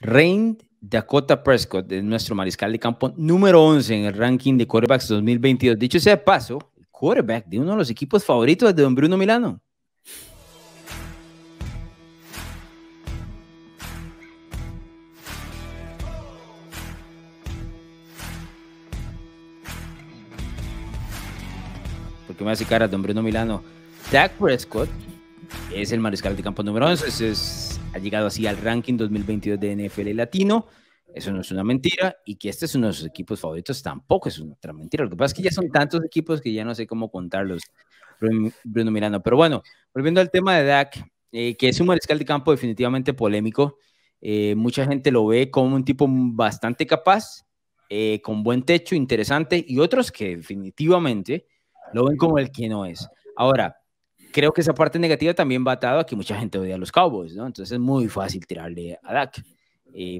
Rain Dakota Prescott es nuestro mariscal de campo número 11 en el ranking de quarterbacks 2022. Dicho sea de paso, el quarterback de uno de los equipos favoritos de Don Bruno Milano. Porque me hace cara Don Bruno Milano? Dak Prescott es el mariscal de campo número 11. Es ha llegado así al ranking 2022 de NFL Latino. Eso no es una mentira y que este es uno de sus equipos favoritos tampoco es otra mentira. Lo que pasa es que ya son tantos equipos que ya no sé cómo contarlos, Bruno Miranda. Pero bueno, volviendo al tema de Dak, eh, que es un mariscal de campo definitivamente polémico. Eh, mucha gente lo ve como un tipo bastante capaz, eh, con buen techo, interesante, y otros que definitivamente lo ven como el que no es. Ahora, creo que esa parte negativa también va atado a que mucha gente odia a los Cowboys, ¿no? Entonces es muy fácil tirarle a Dak.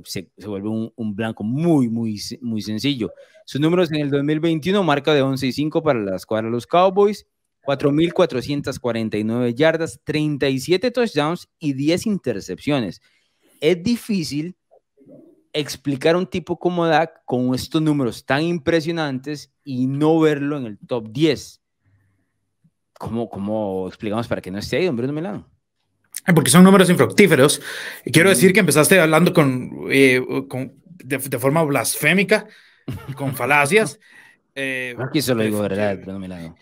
se, se, vuelve un, un, blanco muy, muy, muy sencillo. Sus números en el 2021 marca de 11 y 5 para la escuadra de los Cowboys, 4.449 yardas, 37 touchdowns y 10 intercepciones. Es difícil explicar un tipo como Dak con estos números tan impresionantes y no verlo en el top 10. ¿Cómo, ¿Cómo explicamos para que no esté ahí, don Bruno Milano? Ah, porque son números infructíferos. Quiero decir que empezaste hablando con, eh, de, forma blasfémica, con falacias. Eh, aquí se lo digo, ¿verdad, Bruno Milano?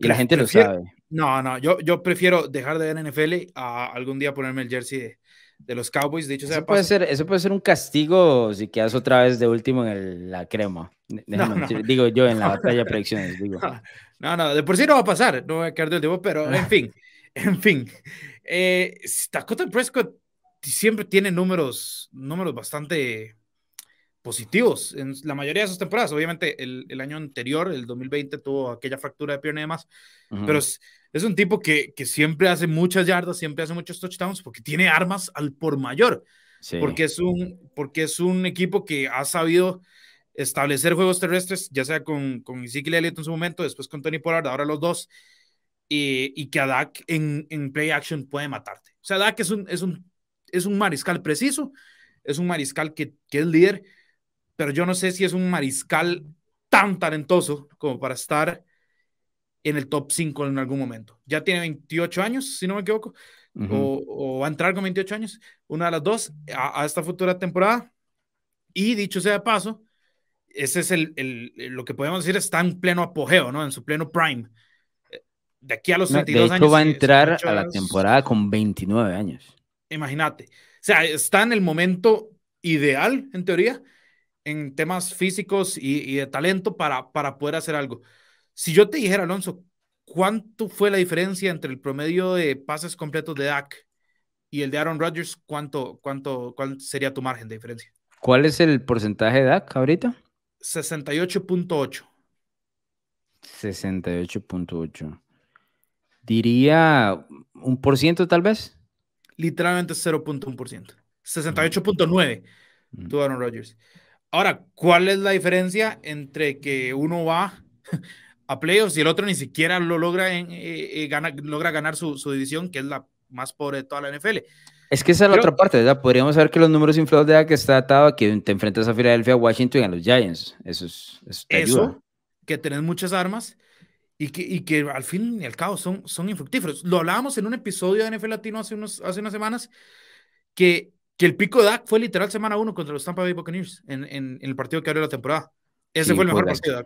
y la gente lo sabe. No, no, yo, yo prefiero dejar de ver NFL a algún día ponerme el jersey de, de los Cowboys. de eso, puede ser, eso puede ser un castigo si quedas otra vez de último en la crema. Digo yo en la batalla de predicciones. No, no, de por sí no va a pasar, no voy a quedar de último, pero en fin, en fin. Eh, Dakota Prescott siempre tiene números, números bastante positivos en la mayoría de sus temporadas. Obviamente, el, el año anterior, el 2020, tuvo aquella fractura de pierna y demás, pero es, un tipo que, que, siempre hace muchas yardas, siempre hace muchos touchdowns porque tiene armas al por mayor. Porque, es un, porque es un equipo que ha sabido establecer juegos terrestres, ya sea con, con Ezekiel en su momento, después con Tony Pollard, ahora los dos, y, y que a Dak en, en, play action puede matarte. O sea, Dak es un, es un, es un mariscal preciso, es un mariscal que, que es líder, pero yo no sé si es un mariscal tan talentoso como para estar en el top 5 en algún momento. Ya tiene 28 años, si no me equivoco, o, va a entrar con 28 años, una de las dos, a, esta futura temporada. Y dicho sea de paso, ese es el, lo que podemos decir, está en pleno apogeo, ¿no? En su pleno prime. De aquí a los 32 va a entrar a la temporada con 29 años. Imagínate. O sea, está en el momento ideal, en teoría, en temas físicos y, de talento para, para poder hacer algo. Si yo te dijera, Alonso, ¿cuánto fue la diferencia entre el promedio de pases completos de Dak y el de Aaron Rodgers? ¿Cuánto, cuánto, ¿Cuál sería tu margen de diferencia? ¿Cuál es el porcentaje de Dak ahorita? 68.8. 68.8. Diría un por ciento tal vez. Literalmente 0.1%. 68.9 mm. mm. Aaron Rodgers. Ahora, ¿cuál es la diferencia entre que uno va a playoffs y el otro ni siquiera lo logra, en, eh, eh, logra ganar su, división, que es la más pobre de toda la NFL? Es que esa es la otra parte, ¿verdad? Podríamos saber que los números inflados de que está atado a que te enfrentas a Filadelfia, Washington y a los Giants. Eso es. Eso, eso que tenés muchas armas y que, y que al fin y al cabo son, son infructíferos. Lo hablábamos en un episodio de NFL Latino hace, unos, hace unas semanas que que el pico de Dak fue literal semana uno contra los Tampa Bay Buccaneers en, el partido que abrió la temporada. Ese fue el mejor partido de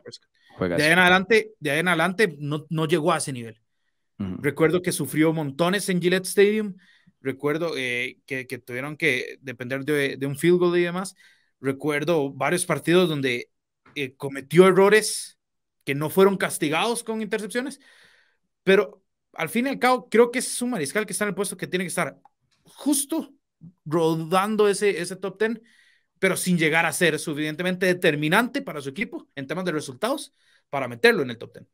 Dak De ahí en adelante, de en adelante no, no llegó a ese nivel. Recuerdo que sufrió montones en Gillette Stadium. Recuerdo eh, que, tuvieron que depender de, un field goal y demás. Recuerdo varios partidos donde eh, cometió errores que no fueron castigados con intercepciones. Pero al fin y al cabo, creo que es un mariscal que está en el puesto que tiene que estar justo rodando ese, ese top 10, pero sin llegar a ser suficientemente determinante para su equipo en temas de resultados para meterlo en el top 10.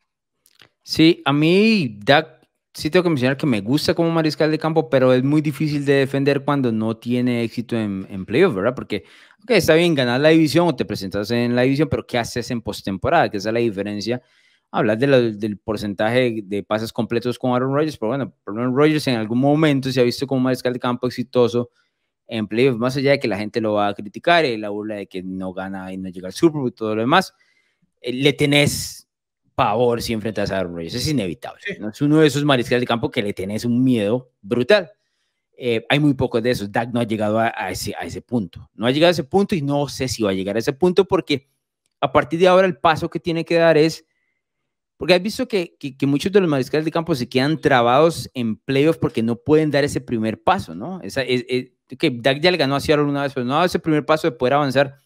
Sí, a mí Dak, sí tengo que mencionar que me gusta como mariscal de campo, pero es muy difícil de defender cuando no tiene éxito en, en playoff, ¿verdad? Porque, está bien ganar la división o te presentas en la división, pero ¿qué haces en postemporada? Que esa es la diferencia hablar de del porcentaje de pases completos con Aaron Rodgers, pero bueno, Aaron Rodgers en algún momento se ha visto como un mariscal de campo exitoso en playoffs, más allá de que la gente lo va a criticar y la burla de que no gana y no llega al Super Bowl y todo lo demás, eh, le tenés pavor si enfrentas a Aaron Rodgers, es inevitable. ¿no? Es uno de esos mariscales de campo que le tenés un miedo brutal. Eh, hay muy pocos de esos. Dak no ha llegado a, ese, a ese punto. No ha llegado a ese punto y no sé si va a llegar a ese punto porque a partir de ahora el paso que tiene que dar es porque has visto que, muchos de los mariscales de campo se quedan trabados en playoffs porque no pueden dar ese primer paso, ¿no? que e, Dak ya le ganó a Seattle una vez, pero no ha dado ese primer paso de poder avanzar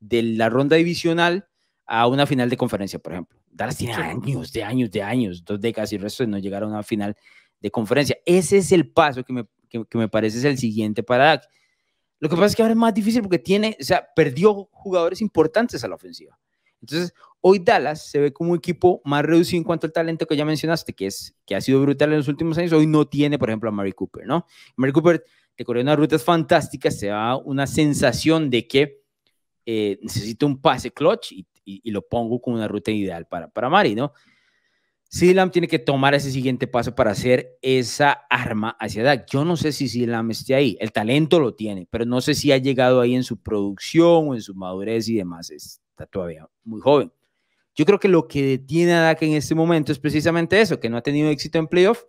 de la ronda divisional a una final de conferencia, por ejemplo. Dallas tiene años, de años, de años, dos décadas y el resto de no llegar a una final de conferencia. Ese es el paso que me, parece es el siguiente para Dak. Lo que pasa es que ahora es más difícil porque tiene, o sea, perdió jugadores importantes a la ofensiva. Entonces, hoy Dallas se ve como un equipo más reducido en cuanto al talento que ya mencionaste, que, es, que ha sido brutal en los últimos años. Hoy no tiene, por ejemplo, a Mary Cooper, ¿no? Mary Cooper te corrió unas rutas fantásticas, se da una sensación de que eh, necesita un pase clutch y, lo pongo como una ruta ideal para, para Mari, ¿no? Lam tiene que tomar ese siguiente paso para hacer esa arma hacia Dak. Yo no sé si Lam esté ahí. El talento lo tiene, pero no sé si ha llegado ahí en su producción o en su madurez y demás está todavía muy joven. Yo creo que lo que detiene a Dak en este momento es precisamente eso, que no ha tenido éxito en playoff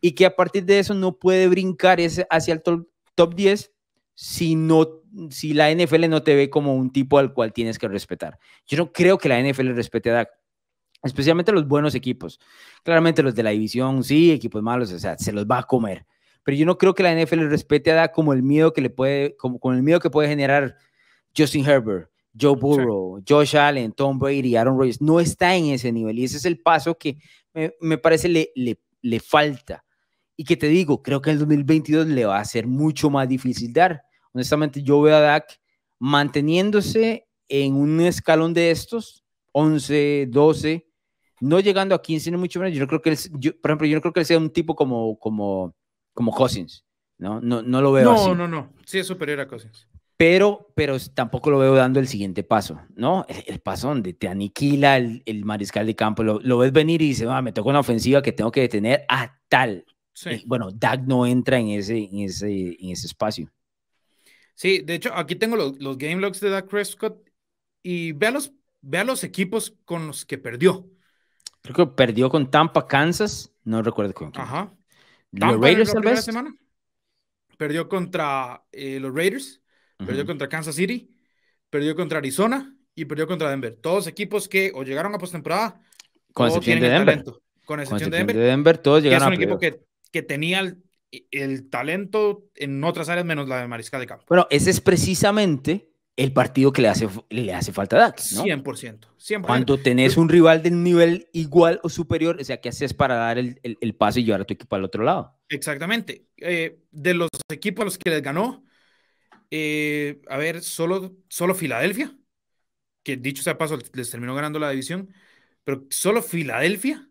y que a partir de eso no puede brincar hacia el top, 10 si, si la NFL no te ve como un tipo al cual tienes que respetar. Yo no creo que la NFL respete a Dak, especialmente los buenos equipos. Claramente los de la división, sí, equipos malos, o sea, se los va a comer. Pero yo no creo que la NFL respete a Dak como el miedo que le puede, con el miedo que puede generar Justin Herbert, Joe Burrow, Josh Allen, Tom Brady, Aaron Rodgers, no está en ese nivel y ese es el paso que me, me parece le, le, falta. Y que te digo, creo que el 2022 le va a ser mucho más difícil dar. Honestamente, yo veo a Dak manteniéndose en un escalón de estos, 11, 12, no llegando a 15, ni mucho menos. Yo no creo que por ejemplo, yo no creo que él sea un tipo como, como, como Cousins. No, no, no lo veo no, así. No, no, no. Sí es superior a Cousins pero, tampoco lo veo dando el siguiente paso, ¿no? El, paso donde te aniquila el, mariscal de campo, lo, lo, ves venir y dice ah, me toca una ofensiva que tengo que detener a tal. bueno, Dak no entra en ese, en ese, en ese espacio. Sí, de hecho, aquí tengo los, los game logs de Dak Prescott y vea los, los equipos con los que perdió. Creo que perdió con Tampa, Kansas, no recuerdo con quién. Ajá. Los Raiders, tal vez. perdió contra eh, los Raiders perdió contra Kansas City, perdió contra Arizona y perdió contra Denver. Todos equipos que o llegaron a postemporada con excepción de Talento. Con excepción, de Denver, todos llegaron. es un equipo que, tenía el, talento en otras áreas menos la de Mariscal de Campo. Bueno, ese es precisamente el partido que le hace, le hace falta a Dax. 100%, Cuando tenés un rival de nivel igual o superior, o sea, ¿qué haces para dar el, el, paso y llevar a tu equipo al otro lado? Exactamente. Eh, de los equipos a los que les ganó, eh, a ver, solo, solo Filadelfia, que dicho sea paso, les terminó ganando la división, pero solo Filadelfia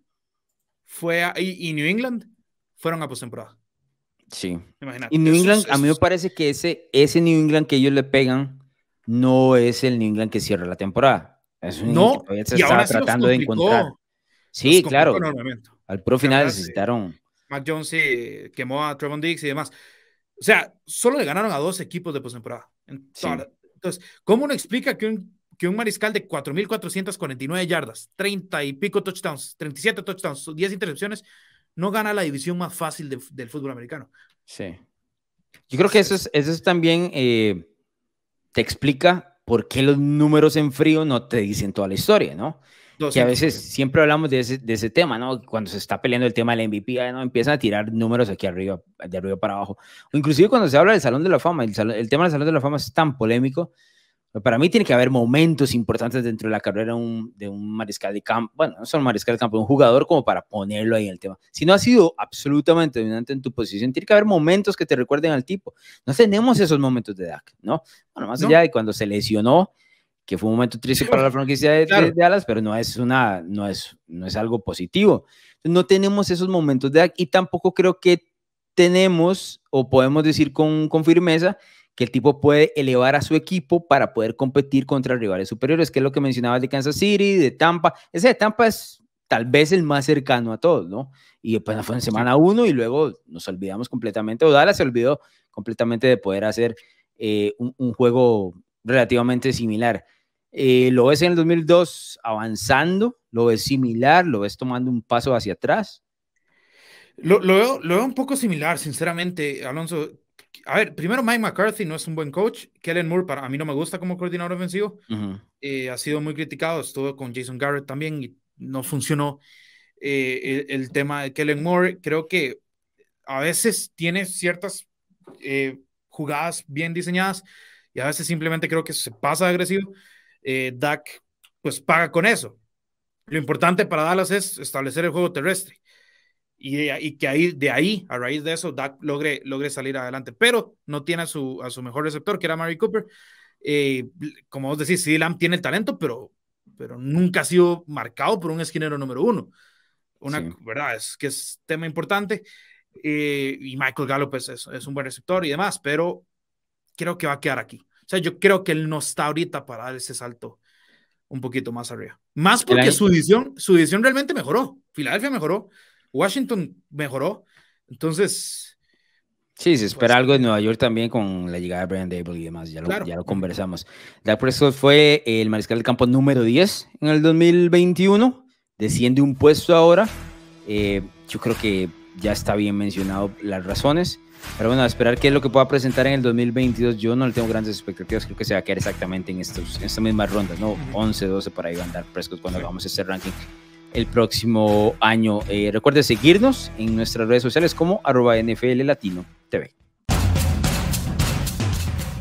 fue y, New England fueron a postemporada. Sí. y New England, a mí me parece que ese, ese New England que ellos le pegan no es el New England que cierra la temporada. no, se y tratando de encontrar. Sí, claro. Al pro final necesitaron. Mac Jones quemó a Trevon Diggs y demás. O sea, solo le ganaron a dos equipos de postemporada. Entonces, ¿cómo uno explica que un, que un mariscal de 4.449 yardas, 30 y pico touchdowns, 37 touchdowns, 10 intercepciones, no gana la división más fácil del fútbol americano? Sí. Yo creo que eso, es, eso también eh, te explica por qué los números en frío no te dicen toda la historia, ¿no? Que a veces siempre hablamos de ese, de ese, tema, ¿no? Cuando se está peleando el tema del MVP, ¿no? Empiezan a tirar números aquí arriba, de arriba para abajo. O inclusive cuando se habla del Salón de la Fama, el, tema del Salón de la Fama es tan polémico. Para mí tiene que haber momentos importantes dentro de la carrera de un mariscal de campo, bueno, no solo un mariscal de campo, un jugador como para ponerlo ahí en el tema. Si no ha sido absolutamente dominante en tu posición, tiene que haber momentos que te recuerden al tipo. No tenemos esos momentos de Dak, ¿no? Bueno, más allá de cuando se lesionó, que fue un momento triste para la franquicia de, Dallas, pero no es, una, no, es, no es algo positivo. No tenemos esos momentos de y tampoco creo que tenemos o podemos decir con, con firmeza que el tipo puede elevar a su equipo para poder competir contra rivales superiores, que es lo que mencionaba de Kansas City, de Tampa. Ese de Tampa es tal vez el más cercano a todos, ¿no? Y después pues fue en semana uno y luego nos olvidamos completamente, o Dallas se olvidó completamente de poder hacer eh, un, juego relativamente similar. Eh, lo ves en el 2002 avanzando, lo ves similar, lo ves tomando un paso hacia atrás. Lo, lo, veo, lo veo un poco similar, sinceramente, Alonso. A ver, primero Mike McCarthy no es un buen coach. Kellen Moore para a mí no me gusta como coordinador ofensivo. Eh, ha sido muy criticado. Estuvo con Jason Garrett también y no funcionó eh, el, tema de Kellen Moore. Creo que a veces tiene ciertas jugadas bien diseñadas y a veces simplemente creo que se pasa agresivo eh, Dak pues paga con eso. Lo importante para Dallas es establecer el juego terrestre y, que ahí, de ahí, a raíz de eso, Dak logre, salir adelante, pero no tiene a su, mejor receptor, que era Mary Cooper. Eh, como vos decís, sí, Lam tiene el talento, pero, nunca ha sido marcado por un esquinero número uno. Una, ¿Verdad? Es que es tema importante. Eh, y Michael Gallup es, un buen receptor y demás, pero creo que va a quedar aquí. O sea, yo creo que él no está ahorita para dar ese salto un poquito más arriba. Más porque su edición, su edición realmente mejoró. Filadelfia mejoró, Washington mejoró. Entonces. Sí, se pues, espera algo en eh, Nueva York también con la llegada de Brian Dable y demás, ya lo, ya lo conversamos. Dak Prescott fue el mariscal del campo número 10 en el 2021, desciende un puesto ahora. Eh, yo creo que ya está bien mencionado las razones. Pero bueno, a esperar qué es lo que pueda presentar en el 2022. Yo no le tengo grandes expectativas. Creo que se va a quedar exactamente en, estos, en ronda, ¿no? 11, 12 para ahí a andar Prescott cuando hagamos a este ranking el próximo año. Eh, recuerde seguirnos en nuestras redes sociales como arroba NFL TV.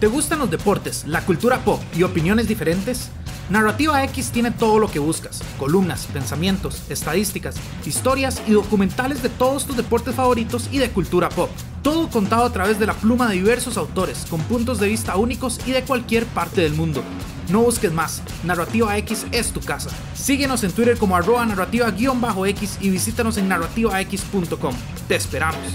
¿Te gustan los deportes, la cultura pop y opiniones diferentes? Narrativa X tiene todo lo que buscas, columnas, pensamientos, estadísticas, historias y documentales de todos tus deportes favoritos y de cultura pop. Todo contado a través de la pluma de diversos autores, con puntos de vista únicos y de cualquier parte del mundo. No busques más, Narrativa X es tu casa. Síguenos en Twitter como arroba narrativa-x y visítanos en narrativax.com. Te esperamos.